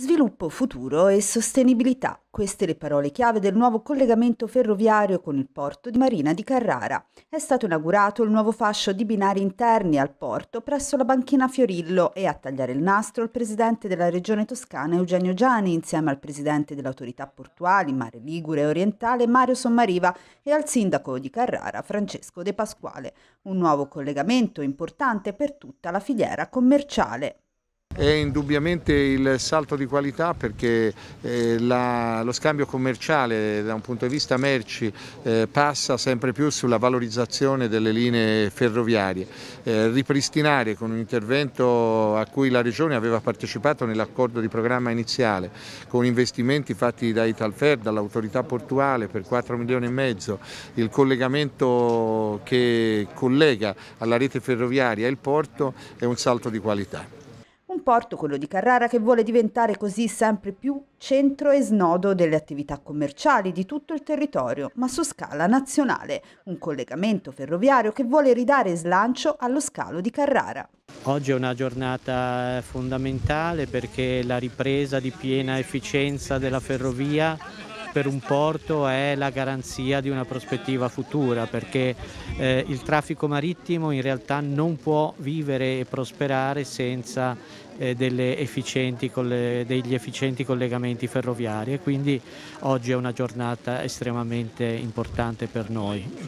Sviluppo, futuro e sostenibilità. Queste le parole chiave del nuovo collegamento ferroviario con il porto di Marina di Carrara. È stato inaugurato il nuovo fascio di binari interni al porto presso la banchina Fiorillo e a tagliare il nastro il presidente della regione toscana Eugenio Giani insieme al presidente dell'autorità portuali Mare Ligure Orientale Mario Sommariva e al sindaco di Carrara Francesco De Pasquale. Un nuovo collegamento importante per tutta la filiera commerciale è indubbiamente il salto di qualità perché eh, la, lo scambio commerciale da un punto di vista merci eh, passa sempre più sulla valorizzazione delle linee ferroviarie. Eh, ripristinare con un intervento a cui la Regione aveva partecipato nell'accordo di programma iniziale con investimenti fatti da Italfer, dall'autorità portuale per 4 milioni e mezzo, il collegamento che collega alla rete ferroviaria e il porto è un salto di qualità porto, quello di Carrara, che vuole diventare così sempre più centro e snodo delle attività commerciali di tutto il territorio, ma su scala nazionale, un collegamento ferroviario che vuole ridare slancio allo scalo di Carrara. Oggi è una giornata fondamentale perché la ripresa di piena efficienza della ferrovia per un porto è la garanzia di una prospettiva futura perché eh, il traffico marittimo in realtà non può vivere e prosperare senza eh, efficienti, degli efficienti collegamenti ferroviari e quindi oggi è una giornata estremamente importante per noi.